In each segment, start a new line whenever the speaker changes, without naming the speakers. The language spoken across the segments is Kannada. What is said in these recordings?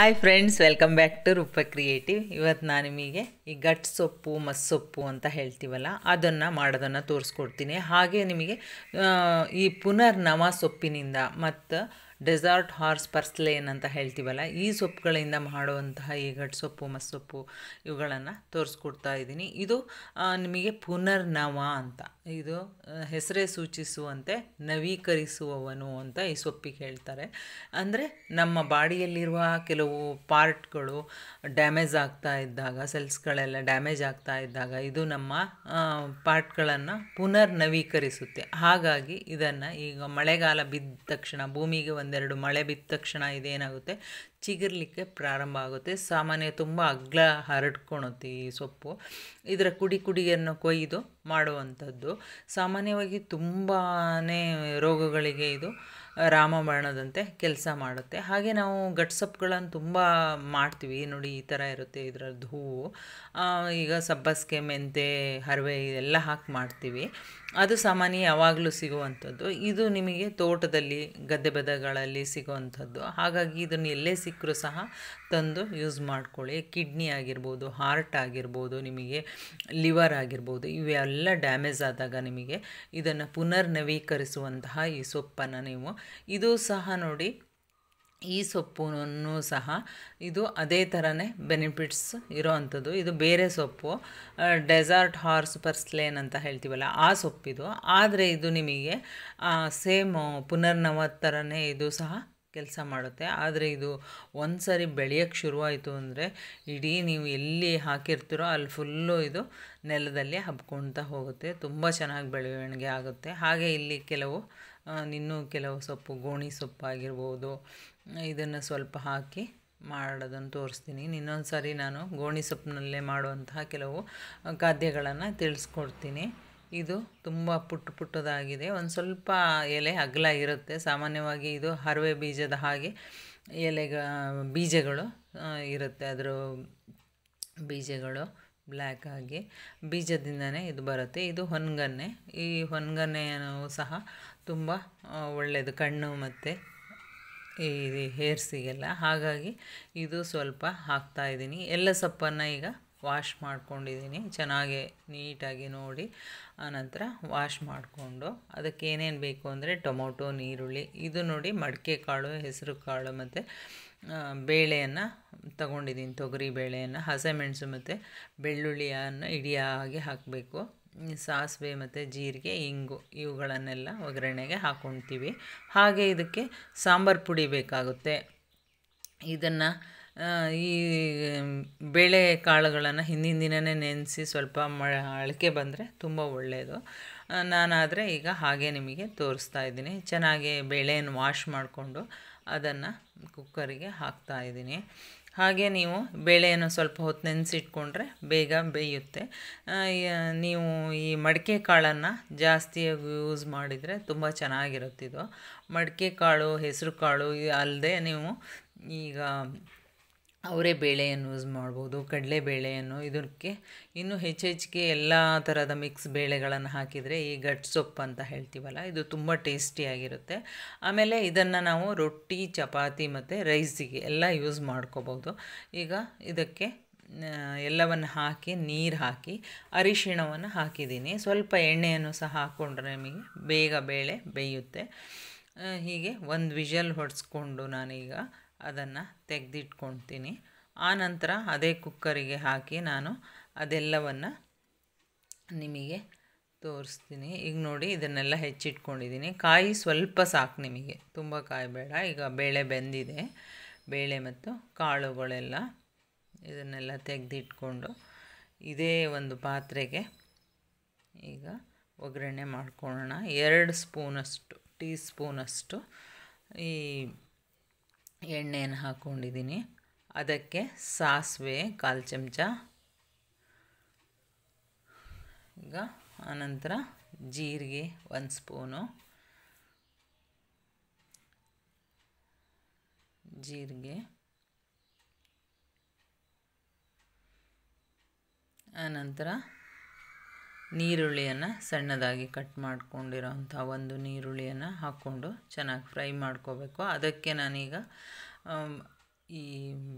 hi friends welcome back to Roopa creative ಇವತ್ತು ನಾನು ನಿಮಗೆ ಈ ಗಟ್ ಸೊಪ್ಪು ಮಸ್ಸೊಪ್ಪು ಅಂತ ಹೇಳ್ತೀವಲ್ಲ ಅದನ್ನು ಮಾಡೋದನ್ನು ತೋರಿಸ್ಕೊಡ್ತೀನಿ ಹಾಗೆ ನಿಮಗೆ ಈ ಪುನರ್ನವ ಸೊಪ್ಪಿನಿಂದ ಮತ್ತು ಡೆಸರ್ಟ್ ಹಾರ್ಸ್ ಪರ್ಸ್ಲೇನ್ ಅಂತ ಹೇಳ್ತೀವಲ್ಲ ಈ ಸೊಪ್ಪುಗಳಿಂದ ಮಾಡುವಂತಹ ಈ ಗಟ್ ಸೊಪ್ಪು ಮಸ್ಸೊಪ್ಪು ಇವುಗಳನ್ನು ತೋರಿಸ್ಕೊಡ್ತಾ ಇದ್ದೀನಿ ಇದು ನಿಮಗೆ ಪುನರ್ನವ ಅಂತ ಇದು ಹೆಸರೇ ಸೂಚಿಸುವಂತೆ ನವೀಕರಿಸುವವನು ಅಂತ ಈ ಸೊಪ್ಪಿಗೆ ಹೇಳ್ತಾರೆ ಅಂದರೆ ನಮ್ಮ ಬಾಡಿಯಲ್ಲಿರುವ ಕೆಲವು ಪಾರ್ಟ್ಗಳು ಡ್ಯಾಮೇಜ್ ಆಗ್ತಾ ಇದ್ದಾಗ ಸೆಲ್ಸ್ಗಳೆಲ್ಲ ಡ್ಯಾಮೇಜ್ ಆಗ್ತಾ ಇದ್ದಾಗ ಇದು ನಮ್ಮ ಪಾರ್ಟ್ಗಳನ್ನು ಪುನರ್ ನವೀಕರಿಸುತ್ತೆ ಹಾಗಾಗಿ ಇದನ್ನು ಈಗ ಮಳೆಗಾಲ ಬಿದ್ದ ತಕ್ಷಣ ಭೂಮಿಗೆ ಒಂದೆರಡು ಮಳೆ ಬಿದ್ದ ತಕ್ಷಣ ಇದೇನಾಗುತ್ತೆ ಚಿಗಿರ್ಲಿಕ್ಕೆ ಪ್ರಾರಂಭ ಆಗುತ್ತೆ ಸಾಮಾನ್ಯ ತುಂಬ ಅಗ್ಲ ಹರಡ್ಕೊಳುತ್ತೆ ಈ ಸೊಪ್ಪು ಇದರ ಕುಡಿ ಕುಡಿಯನ್ನು ಕೊಯ್ದು ಮಾಡುವಂಥದ್ದು ಸಾಮಾನ್ಯವಾಗಿ ತುಂಬಾ ರೋಗಗಳಿಗೆ ಇದು ರಾಮಬಾಣದಂತೆ ಕೆಲಸ ಮಾಡುತ್ತೆ ಹಾಗೆ ನಾವು ಗಟ್ಸೊಪ್ಪುಗಳನ್ನು ತುಂಬ ಮಾಡ್ತೀವಿ ನೋಡಿ ಈ ಥರ ಇರುತ್ತೆ ಇದರದ್ದು ಹೂವು ಈಗ ಸಬ್ಬಸ್ಗೆ ಮೆಂತೆ ಹರವೆ ಇದೆಲ್ಲ ಹಾಕಿ ಮಾಡ್ತೀವಿ ಅದು ಸಾಮಾನ್ಯ ಯಾವಾಗಲೂ ಸಿಗುವಂಥದ್ದು ಇದು ನಿಮಗೆ ತೋಟದಲ್ಲಿ ಗದ್ದೆ ಬದಗಳಲ್ಲಿ ಸಿಗುವಂಥದ್ದು ಹಾಗಾಗಿ ಇದನ್ನು ಎಲ್ಲೇ ಸಿಕ್ಕರೂ ಸಹ ತಂದು ಯೂಸ್ ಮಾಡ್ಕೊಳ್ಳಿ ಕಿಡ್ನಿ ಆಗಿರ್ಬೋದು ಹಾರ್ಟ್ ಆಗಿರ್ಬೋದು ನಿಮಗೆ ಲಿವರ್ ಆಗಿರ್ಬೋದು ಇವೆಲ್ಲ ಡ್ಯಾಮೇಜ್ ಆದಾಗ ನಿಮಗೆ ಇದನ್ನು ಪುನರ್ ನವೀಕರಿಸುವಂತಹ ಈ ಸೊಪ್ಪನ್ನು ನೀವು ಇದು ಸಹ ನೋಡಿ ಈ ಸೊಪ್ಪನ್ನು ಸಹ ಇದು ಅದೇ ಥರನೇ ಬೆನಿಫಿಟ್ಸ್ ಇರೋವಂಥದ್ದು ಇದು ಬೇರೆ ಸೊಪ್ಪು ಡೆಸರ್ಟ್ ಹಾರ್ಸ್ ಪರ್ಸ್ಲೇನ್ ಅಂತ ಹೇಳ್ತೀವಲ್ಲ ಆ ಸೊಪ್ಪಿದು ಆದರೆ ಇದು ನಿಮಗೆ ಸೇಮ್ ಪುನರ್ನವ ಥರನೇ ಇದು ಸಹ ಕೆಲಸ ಮಾಡುತ್ತೆ ಆದರೆ ಇದು ಒಂದು ಸಾರಿ ಬೆಳೆಯೋಕ್ಕೆ ಶುರುವಾಯಿತು ಅಂದರೆ ಇಡೀ ನೀವು ಎಲ್ಲಿ ಹಾಕಿರ್ತೀರೋ ಅಲ್ಲಿ ಫುಲ್ಲು ಇದು ನೆಲದಲ್ಲಿ ಹಬ್ಕೊಳ್ತಾ ಹೋಗುತ್ತೆ ತುಂಬ ಚೆನ್ನಾಗಿ ಬೆಳವಣಿಗೆ ಆಗುತ್ತೆ ಹಾಗೆ ಇಲ್ಲಿ ಕೆಲವು ಇನ್ನೂ ಕೆಲವು ಸೊಪ್ಪು ಗೋಣಿ ಸೊಪ್ಪಾಗಿರ್ಬೋದು ಇದನ್ನು ಸ್ವಲ್ಪ ಹಾಕಿ ಮಾಡೋದನ್ನು ತೋರಿಸ್ತೀನಿ ಇನ್ನೊಂದು ಸಾರಿ ನಾನು ಗೋಣಿ ಸೊಪ್ಪಿನಲ್ಲೇ ಮಾಡುವಂತಹ ಕೆಲವು ಖಾದ್ಯಗಳನ್ನು ತಿಳಿಸ್ಕೊಡ್ತೀನಿ ಇದು ತುಂಬ ಪುಟ್ಟ ಪುಟ್ಟದಾಗಿದೆ ಒಂದು ಸ್ವಲ್ಪ ಎಲೆ ಅಗಲ ಇರುತ್ತೆ ಸಾಮಾನ್ಯವಾಗಿ ಇದು ಹರವೆ ಬೀಜದ ಹಾಗೆ ಎಲೆಗ ಬೀಜಗಳು ಇರುತ್ತೆ ಅದರ ಬೀಜಗಳು ಬ್ಲ್ಯಾಕ್ ಆಗಿ ಬೀಜದಿಂದನೇ ಇದು ಬರುತ್ತೆ ಇದು ಹೊನ್ಗನ್ನೆ ಈ ಹೊನ್ಗನ್ನೆಯನ್ನು ಸಹ ತುಂಬ ಒಳ್ಳೆಯದು ಕಣ್ಣು ಮತ್ತು ಈ ಹೇರ್ಸಿಗೆಲ್ಲ ಹಾಗಾಗಿ ಇದು ಸ್ವಲ್ಪ ಹಾಕ್ತಾ ಇದ್ದೀನಿ ಎಲ್ಲ ಸೊಪ್ಪನ್ನು ಈಗ ವಾಶ್ ಮಾಡ್ಕೊಂಡಿದ್ದೀನಿ ಚೆನ್ನಾಗಿ ನೀಟಾಗಿ ನೋಡಿ ಆನಂತರ ವಾಶ್ ಮಾಡಿಕೊಂಡು ಅದಕ್ಕೆ ಏನೇನು ಬೇಕು ಅಂದರೆ ಟೊಮೊಟೊ ನೀರುಳ್ಳಿ ಇದು ನೋಡಿ ಮಡಿಕೆ ಕಾಳು ಹೆಸರು ಕಾಳು ಮತ್ತು ಬೇಳೆಯನ್ನು ತಗೊಂಡಿದ್ದೀನಿ ತೊಗರಿ ಬೇಳೆಯನ್ನು ಹಸಿಮೆಣಸು ಮತ್ತು ಬೆಳ್ಳುಳ್ಳಿಯನ್ನು ಇಡಿಯಾಗಿ ಹಾಕಬೇಕು ಸಾಸಿವೆ ಮತ್ತು ಜೀರಿಗೆ ಇಂಗು ಇವುಗಳನ್ನೆಲ್ಲ ಒಗ್ಗರಣೆಗೆ ಹಾಕ್ಕೊಳ್ತೀವಿ ಹಾಗೆ ಇದಕ್ಕೆ ಸಾಂಬಾರು ಪುಡಿ ಬೇಕಾಗುತ್ತೆ ಇದನ್ನು ಈ ಬೇಳೆ ಕಾಳುಗಳನ್ನು ಹಿಂದಿನ ದಿನವೇ ನೆನೆಸಿ ಸ್ವಲ್ಪ ಅಳಿಕೆ ಬಂದರೆ ತುಂಬ ಒಳ್ಳೆಯದು ನಾನಾದರೆ ಈಗ ಹಾಗೆ ನಿಮಗೆ ತೋರಿಸ್ತಾ ಇದ್ದೀನಿ ಚೆನ್ನಾಗಿ ಬೇಳೆಯನ್ನು ವಾಶ್ ಮಾಡಿಕೊಂಡು ಅದನ್ನು ಕುಕ್ಕರಿಗೆ ಹಾಕ್ತಾಯಿದ್ದೀನಿ ಹಾಗೆ ನೀವು ಬೇಳೆಯನ್ನು ಸ್ವಲ್ಪ ಹೊತ್ತು ನೆನೆಸಿಟ್ಕೊಂಡ್ರೆ ಬೇಗ ಬೇಯುತ್ತೆ ನೀವು ಈ ಮಡಿಕೆ ಕಾಳನ್ನು ಜಾಸ್ತಿಯಾಗಿ ಯೂಸ್ ಮಾಡಿದರೆ ತುಂಬ ಚೆನ್ನಾಗಿರುತ್ತಿದ್ದು ಮಡಿಕೆ ಕಾಳು ಹೆಸರು ಕಾಳು ಅಲ್ಲದೆ ನೀವು ಈಗ ಅವರೇ ಬೇಳೆಯನ್ನು ಯೂಸ್ ಮಾಡ್ಬೋದು ಬೇಳೆಯನ್ನು ಇದಕ್ಕೆ ಇನ್ನೂ ಹೆಚ್ಚು ಎಲ್ಲ ಥರದ ಮಿಕ್ಸ್ ಬೇಳೆಗಳನ್ನು ಹಾಕಿದರೆ ಈ ಗಟ್ ಸೊಪ್ಪು ಅಂತ ಹೇಳ್ತೀವಲ್ಲ ಇದು ತುಂಬ ಟೇಸ್ಟಿಯಾಗಿರುತ್ತೆ ಆಮೇಲೆ ಇದನ್ನು ನಾವು ರೊಟ್ಟಿ ಚಪಾತಿ ಮತ್ತು ರೈಸಿಗೆ ಎಲ್ಲ ಯೂಸ್ ಮಾಡ್ಕೋಬೋದು ಈಗ ಇದಕ್ಕೆ ಎಲ್ಲವನ್ನು ಹಾಕಿ ನೀರು ಹಾಕಿ ಅರಿಶಿಣವನ್ನು ಹಾಕಿದ್ದೀನಿ ಸ್ವಲ್ಪ ಎಣ್ಣೆಯನ್ನು ಸಹ ಹಾಕ್ಕೊಂಡ್ರೆ ನಮಗೆ ಬೇಗ ಬೇಳೆ ಬೇಯುತ್ತೆ ಹೀಗೆ ಒಂದು ವಿಷಲ್ ಹೊಡೆಸ್ಕೊಂಡು ನಾನೀಗ ಅದನ್ನು ತೆಗೆದಿಟ್ಕೊಳ್ತೀನಿ ಆನಂತರ ಅದೇ ಕುಕ್ಕರಿಗೆ ಹಾಕಿ ನಾನು ಅದೆಲ್ಲವನ್ನು ನಿಮಗೆ ತೋರಿಸ್ತೀನಿ ಈಗ ನೋಡಿ ಇದನ್ನೆಲ್ಲ ಹೆಚ್ಚಿಟ್ಕೊಂಡಿದ್ದೀನಿ ಕಾಯಿ ಸ್ವಲ್ಪ ಸಾಕು ನಿಮಗೆ ತುಂಬ ಕಾಯಿ ಬೇಡ ಈಗ ಬೇಳೆ ಬೆಂದಿದೆ ಬೇಳೆ ಮತ್ತು ಕಾಳುಗಳೆಲ್ಲ ಇದನ್ನೆಲ್ಲ ತೆಗೆದಿಟ್ಕೊಂಡು ಇದೇ ಒಂದು ಪಾತ್ರೆಗೆ ಈಗ ಒಗ್ಗರಣೆ ಮಾಡ್ಕೊಳ್ಳೋಣ ಎರಡು ಸ್ಪೂನಷ್ಟು ಟೀ ಸ್ಪೂನಷ್ಟು ಈ ಎಣ್ಣೆಯನ್ನು ಹಾಕ್ಕೊಂಡಿದ್ದೀನಿ ಅದಕ್ಕೆ ಸಾಸಿವೆ ಕಾಲು ಚಮಚ ಈಗ ಆನಂತರ ಜೀರಿಗೆ ಒಂದು ಸ್ಪೂನು ಜೀರಿಗೆ ಆನಂತರ ನೀರುಳ್ಳಿಯನ್ನು ಸಣ್ಣದಾಗಿ ಕಟ್ ಮಾಡ್ಕೊಂಡಿರೋ ಒಂದು ನೀರುಳ್ಳಿಯನ್ನು ಹಾಕ್ಕೊಂಡು ಚೆನ್ನಾಗಿ ಫ್ರೈ ಮಾಡ್ಕೋಬೇಕು ಅದಕ್ಕೆ ನಾನೀಗ ಈ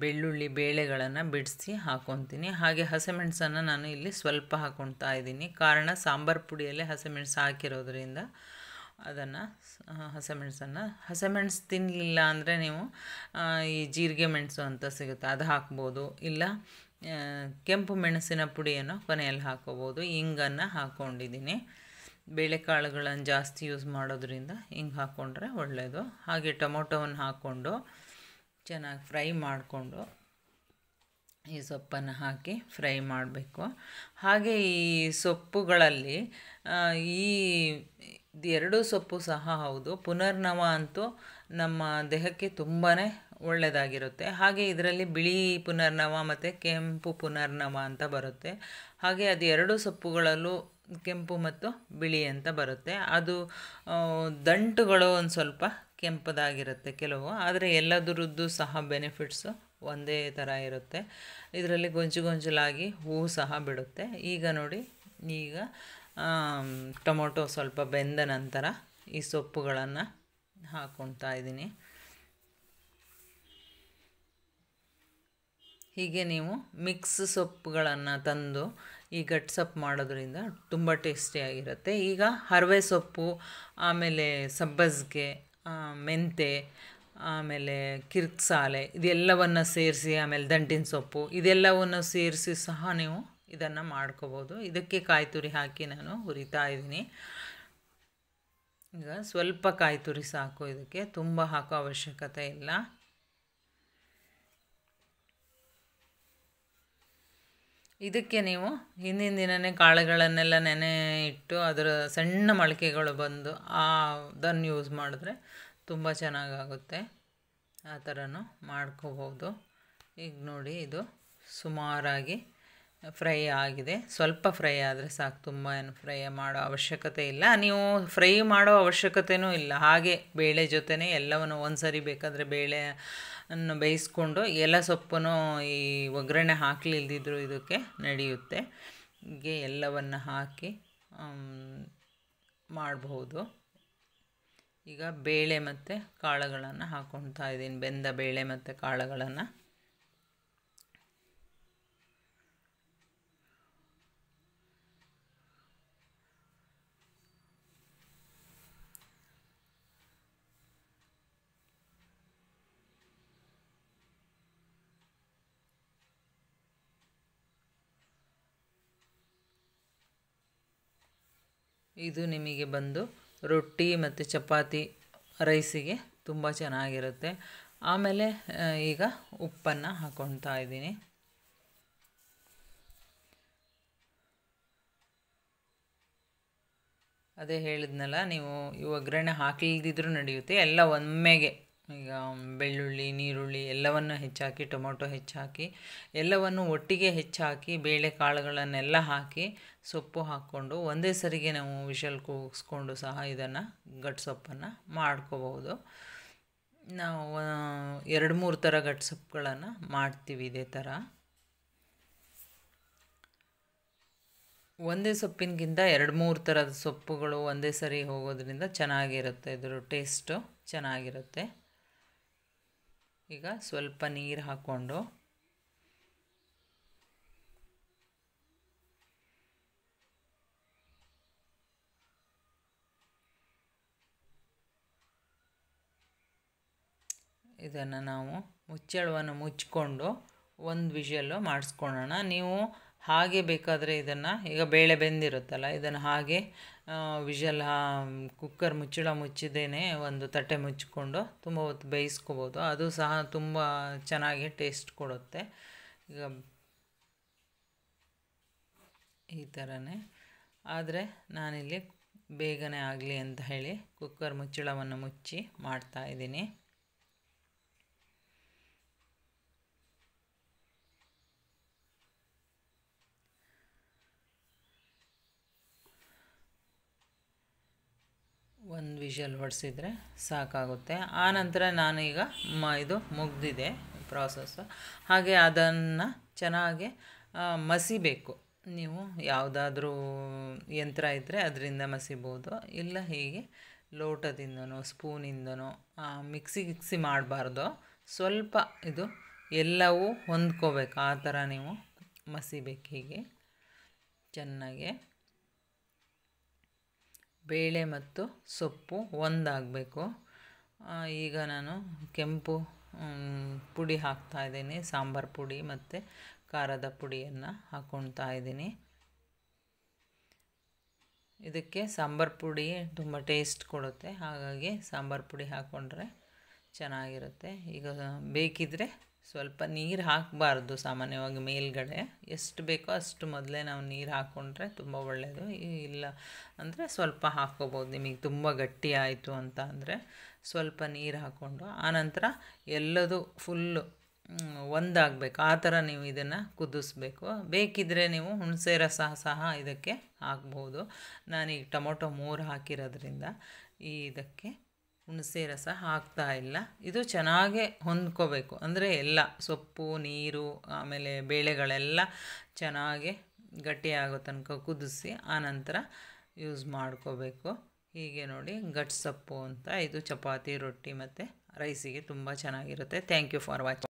ಬೆಳ್ಳುಳ್ಳಿ ಬೇಳೆಗಳನ್ನು ಬಿಡಿಸಿ ಹಾಕ್ಕೊತೀನಿ ಹಾಗೆ ಹಸಿಮೆಣಸನ್ನು ನಾನು ಇಲ್ಲಿ ಸ್ವಲ್ಪ ಹಾಕ್ಕೊಳ್ತಾ ಇದ್ದೀನಿ ಕಾರಣ ಸಾಂಬಾರು ಪುಡಿಯಲ್ಲೇ ಹಸಿಮೆಣಸು ಹಾಕಿರೋದ್ರಿಂದ ಅದನ್ನು ಹಸಿಮೆಣಸನ್ನು ಹಸಿಮೆಣಸು ತಿನ್ನಲಿಲ್ಲ ಅಂದರೆ ನೀವು ಈ ಜೀರಿಗೆ ಮೆಣಸು ಅಂತ ಸಿಗುತ್ತೆ ಅದು ಹಾಕ್ಬೋದು ಇಲ್ಲ ಕೆಂಪು ಮೆಣಸಿನ ಪುಡಿಯನ್ನು ಕೊನೆಯಲ್ಲಿ ಹಾಕೋಬೋದು ಇಂಗನ್ನು ಹಾಕ್ಕೊಂಡಿದ್ದೀನಿ ಬೇಳೆಕಾಳುಗಳನ್ನು ಜಾಸ್ತಿ ಯೂಸ್ ಮಾಡೋದ್ರಿಂದ ಹಿಂಗೆ ಹಾಕ್ಕೊಂಡ್ರೆ ಒಳ್ಳೆಯದು ಹಾಗೆ ಟೊಮೊಟೊವನ್ನು ಹಾಕ್ಕೊಂಡು ಚೆನ್ನಾಗಿ ಫ್ರೈ ಮಾಡಿಕೊಂಡು ಈ ಸೊಪ್ಪನ್ನು ಹಾಕಿ ಫ್ರೈ ಮಾಡಬೇಕು ಹಾಗೆ ಈ ಸೊಪ್ಪುಗಳಲ್ಲಿ ಈ ಎರಡು ಸೊಪ್ಪು ಸಹ ಹೌದು ಪುನರ್ನವ ಅಂತೂ ನಮ್ಮ ದೇಹಕ್ಕೆ ತುಂಬಾ ಒಳ್ಳೆಯದಾಗಿರುತ್ತೆ ಹಾಗೆ ಇದರಲ್ಲಿ ಬಿಳಿ ಪುನರ್ನವ ಮತ್ತು ಕೆಂಪು ಪುನರ್ನವ ಅಂತ ಬರುತ್ತೆ ಹಾಗೆ ಅದು ಎರಡು ಸೊಪ್ಪುಗಳಲ್ಲೂ ಕೆಂಪು ಮತ್ತು ಬಿಳಿ ಅಂತ ಬರುತ್ತೆ ಅದು ದಂಟುಗಳು ಒಂದು ಸ್ವಲ್ಪ ಕೆಂಪದಾಗಿರುತ್ತೆ ಕೆಲವು ಆದರೆ ಎಲ್ಲದರದ್ದು ಸಹ ಬೆನಿಫಿಟ್ಸು ಒಂದೇ ಥರ ಇರುತ್ತೆ ಇದರಲ್ಲಿ ಗೊಂಚು ಗೊಂಚಲಾಗಿ ಹೂ ಸಹ ಬಿಡುತ್ತೆ ಈಗ ನೋಡಿ ಈಗ ಟೊಮೊಟೊ ಸ್ವಲ್ಪ ಬೆಂದ ನಂತರ ಈ ಸೊಪ್ಪುಗಳನ್ನು ಹಾಕ್ಕೊಳ್ತಾ ಇದ್ದೀನಿ ಹೀಗೆ ನೀವು ಮಿಕ್ಸ್ ಸೊಪ್ಪುಗಳನ್ನು ತಂದು ಈ ಗಟ್ ಸೊಪ್ಪು ಮಾಡೋದ್ರಿಂದ ತುಂಬ ಟೇಸ್ಟಿಯಾಗಿರುತ್ತೆ ಈಗ ಹರವೆ ಸೊಪ್ಪು ಆಮೇಲೆ ಸಬ್ಬಸ್ಗೆ ಮೆಂತೆ ಆಮೇಲೆ ಕಿರ್ಕ್ಸಾಲೆ ಇದೆಲ್ಲವನ್ನು ಸೇರಿಸಿ ಆಮೇಲೆ ದಂಟಿನ ಸೊಪ್ಪು ಇದೆಲ್ಲವನ್ನು ಸೇರಿಸಿ ಸಹ ನೀವು ಇದನ್ನು ಮಾಡ್ಕೋಬೋದು ಇದಕ್ಕೆ ಕಾಯಿ ತುರಿ ಹಾಕಿ ನಾನು ಹುರಿತಾ ಇದ್ದೀನಿ ಈಗ ಸ್ವಲ್ಪ ಕಾಯಿ ತುರಿ ಸಾಕು ಇದಕ್ಕೆ ತುಂಬ ಹಾಕೋ ಅವಶ್ಯಕತೆ ಇಲ್ಲ ಇದಕ್ಕೆ ನೀವು ಹಿಂದಿನ ದಿನವೇ ಕಾಳುಗಳನ್ನೆಲ್ಲ ನೆನೆ ಇಟ್ಟು ಅದರ ಸಣ್ಣ ಮೊಳಕೆಗಳು ಬಂದು ಅದನ್ನು ಯೂಸ್ ಮಾಡಿದ್ರೆ ತುಂಬ ಚೆನ್ನಾಗಾಗುತ್ತೆ ಆ ಥರನೂ ಮಾಡ್ಕೋಬೋದು ಈಗ ನೋಡಿ ಇದು ಸುಮಾರಾಗಿ ಫ್ರೈ ಆಗಿದೆ ಸ್ವಲ್ಪ ಫ್ರೈ ಆದರೆ ಸಾಕು ತುಂಬ ಏನು ಫ್ರೈ ಮಾಡೋ ಅವಶ್ಯಕತೆ ಇಲ್ಲ ನೀವು ಫ್ರೈ ಮಾಡೋ ಅವಶ್ಯಕತೆಯೂ ಇಲ್ಲ ಹಾಗೆ ಬೇಳೆ ಜೊತೆನೇ ಎಲ್ಲವನ್ನು ಒಂದು ಸರಿ ಬೇಕಾದರೆ ಬೇಳೆ ಅನ್ನು ಬೇಯಿಸ್ಕೊಂಡು ಎಲ್ಲ ಸೊಪ್ಪನ್ನು ಈ ಒಗ್ಗರಣೆ ಹಾಕಲಿಲ್ದಿದ್ರು ಇದಕ್ಕೆ ನಡೆಯುತ್ತೆ ಹೀಗೆ ಎಲ್ಲವನ್ನು ಹಾಕಿ ಮಾಡಬಹುದು ಈಗ ಬೇಳೆ ಮತ್ತು ಕಾಳುಗಳನ್ನು ಹಾಕ್ಕೊಳ್ತಾ ಇದ್ದೀನಿ ಬೆಂದ ಬೇಳೆ ಮತ್ತು ಕಾಳುಗಳನ್ನು ಇದು ನಿಮಗೆ ಬಂದು ರೊಟ್ಟಿ ಮತ್ತು ಚಪಾತಿ ರೈಸಿಗೆ ತುಂಬ ಚೆನ್ನಾಗಿರುತ್ತೆ ಆಮೇಲೆ ಈಗ ಉಪ್ಪನ್ನು ಹಾಕೊಳ್ತಾ ಇದ್ದೀನಿ ಅದೇ ಹೇಳಿದ್ನಲ್ಲ ನೀವು ಈ ಒಗ್ಗರಣೆ ಹಾಕಿಲ್ದಿದ್ರೂ ನಡೆಯುತ್ತೆ ಎಲ್ಲ ಒಮ್ಮೆಗೆ ಈಗ ಬೆಳ್ಳುಳ್ಳಿ ನೀರುಳ್ಳಿ ಎಲ್ಲವನ್ನು ಹೆಚ್ಚಾಕಿ ಟೊಮೊಟೊ ಹೆಚ್ಚಾಕಿ ಎಲ್ಲವನ್ನು ಒಟ್ಟಿಗೆ ಹೆಚ್ಚಾಕಿ ಬೇಳೆಕಾಳುಗಳನ್ನೆಲ್ಲ ಹಾಕಿ ಸೊಪ್ಪು ಹಾಕ್ಕೊಂಡು ಒಂದೇ ಸರಿಗೆ ನಾವು ವಿಷಲ್ ಕೂಗಿಸ್ಕೊಂಡು ಸಹ ಇದನ್ನು ಗಟ್ಟು ಸೊಪ್ಪನ್ನು ಮಾಡ್ಕೋಬಹುದು ನಾವು ಎರಡು ಮೂರು ಥರ ಗಟ್ಟು ಸೊಪ್ಪುಗಳನ್ನು ಮಾಡ್ತೀವಿ ಇದೇ ಥರ ಒಂದೇ ಸೊಪ್ಪಿನಗಿಂತ ಎರಡು ಮೂರು ಥರದ ಸೊಪ್ಪುಗಳು ಒಂದೇ ಸರಿ ಹೋಗೋದ್ರಿಂದ ಚೆನ್ನಾಗಿರುತ್ತೆ ಇದ್ರ ಟೇಸ್ಟು ಚೆನ್ನಾಗಿರುತ್ತೆ ಈಗ ಸ್ವಲ್ಪ ನೀರು ಹಾಕ್ಕೊಂಡು ಇದನ್ನು ನಾವು ಮುಚ್ಚಳವನ್ನು ಮುಚ್ಚಿಕೊಂಡು ಒಂದು ವಿಷಲ್ಲು ಮಾಡಿಸ್ಕೊಳ್ಳೋಣ ನೀವು ಹಾಗೆ ಬೇಕಾದರೆ ಇದನ್ನು ಈಗ ಬೇಳೆ ಬೆಂದಿರುತ್ತಲ್ಲ ಇದನ್ನು ಹಾಗೆ ವಿಷಲ್ ಕುಕ್ಕರ್ ಮುಚ್ಚಳ ಮುಚ್ಚಿದ್ದೇನೆ ಒಂದು ತಟ್ಟೆ ಮುಚ್ಚಿಕೊಂಡು ತುಂಬ ಹೊತ್ತು ಬೇಯಿಸ್ಕೋಬೋದು ಅದು ಸಹ ತುಂಬ ಚೆನ್ನಾಗಿ ಟೇಸ್ಟ್ ಕೊಡುತ್ತೆ ಈಗ ಈ ಥರನೇ ಆದರೆ ನಾನಿಲ್ಲಿ ಬೇಗನೆ ಆಗಲಿ ಅಂತ ಹೇಳಿ ಕುಕ್ಕರ್ ಮುಚ್ಚಳವನ್ನು ಮುಚ್ಚಿ ಮಾಡ್ತಾಯಿದ್ದೀನಿ ಒಂದು ವಿಷಲ್ ಹೊಡೆಸಿದ್ರೆ ಸಾಕಾಗುತ್ತೆ ಆನಂತರ ನಾನೀಗ ಮ ಇದು ಮುಗ್ದಿದೆ ಪ್ರಾಸೆಸ್ಸು ಹಾಗೆ ಅದನ್ನು ಚೆನ್ನಾಗಿ ಮಸಿಬೇಕು ನೀವು ಯಾವುದಾದ್ರೂ ಯಂತ್ರ ಇದ್ದರೆ ಅದರಿಂದ ಮಸಿಬೋದು ಇಲ್ಲ ಹೀಗೆ ಲೋಟದಿಂದನೋ ಸ್ಪೂನಿಂದನೋ ಮಿಕ್ಸಿ ಗಿಕ್ಸಿ ಮಾಡಬಾರ್ದು ಸ್ವಲ್ಪ ಇದು ಎಲ್ಲವೂ ಹೊಂದ್ಕೋಬೇಕು ಆ ಥರ ನೀವು ಮಸಿಬೇಕು ಹೀಗೆ ಚೆನ್ನಾಗೆ ಬೇಳೆ ಮತ್ತು ಸೊಪ್ಪು ಒಂದಾಗಬೇಕು ಈಗ ನಾನು ಕೆಂಪು ಪುಡಿ ಹಾಕ್ತಾ ಇದ್ದೀನಿ ಸಾಂಬಾರು ಪುಡಿ ಮತ್ತು ಖಾರದ ಪುಡಿಯನ್ನು ಹಾಕ್ಕೊಳ್ತಾ ಇದ್ದೀನಿ ಇದಕ್ಕೆ ಸಾಂಬಾರು ಪುಡಿ ತುಂಬ ಟೇಸ್ಟ್ ಕೊಡುತ್ತೆ ಹಾಗಾಗಿ ಸಾಂಬಾರು ಪುಡಿ ಹಾಕ್ಕೊಂಡ್ರೆ ಚೆನ್ನಾಗಿರುತ್ತೆ ಈಗ ಬೇಕಿದ್ದರೆ ಸ್ವಲ್ಪ ನೀರು ಹಾಕಬಾರ್ದು ಸಾಮಾನ್ಯವಾಗಿ ಮೇಲ್ಗಡೆ ಎಷ್ಟು ಬೇಕೋ ಅಷ್ಟು ಮೊದಲೇ ನಾವು ನೀರು ಹಾಕ್ಕೊಂಡ್ರೆ ತುಂಬ ಒಳ್ಳೆಯದು ಇಲ್ಲ ಅಂದರೆ ಸ್ವಲ್ಪ ಹಾಕ್ಕೋಬೋದು ನಿಮಗೆ ತುಂಬ ಗಟ್ಟಿ ಆಯಿತು ಅಂತ ಅಂದರೆ ಸ್ವಲ್ಪ ನೀರು ಹಾಕ್ಕೊಂಡು ಆನಂತರ ಎಲ್ಲದು ಫುಲ್ಲು ಒಂದಾಗಬೇಕು ಆ ಥರ ನೀವು ಇದನ್ನು ಕುದಿಸ್ಬೇಕು ಬೇಕಿದ್ದರೆ ನೀವು ಹುಣಸೆ ರಸ ಸಹ ಇದಕ್ಕೆ ಹಾಕ್ಬೋದು ನಾನೀಗ ಟೊಮೊಟೊ ಮೂರು ಹಾಕಿರೋದ್ರಿಂದ ಈ ಇದಕ್ಕೆ ಹುಣಸೆ ರಸ ಹಾಕ್ತಾ ಇಲ್ಲ ಇದು ಚೆನ್ನಾಗೆ ಹೊಂದ್ಕೋಬೇಕು ಅಂದರೆ ಎಲ್ಲ ಸೊಪ್ಪು ನೀರು ಆಮೇಲೆ ಬೇಳೆಗಳೆಲ್ಲ ಚೆನ್ನಾಗೆ ಗಟ್ಟಿಯಾಗೋ ತನಕ ಕುದಿಸಿ ಆನಂತರ ಯೂಸ್ ಮಾಡ್ಕೋಬೇಕು ಹೀಗೆ ನೋಡಿ ಸೊಪ್ಪು ಅಂತ ಇದು ಚಪಾತಿ ರೊಟ್ಟಿ ಮತ್ತು ರೈಸಿಗೆ ತುಂಬ ಚೆನ್ನಾಗಿರುತ್ತೆ ಥ್ಯಾಂಕ್ ಯು ಫಾರ್ ವಾಚಿಂಗ್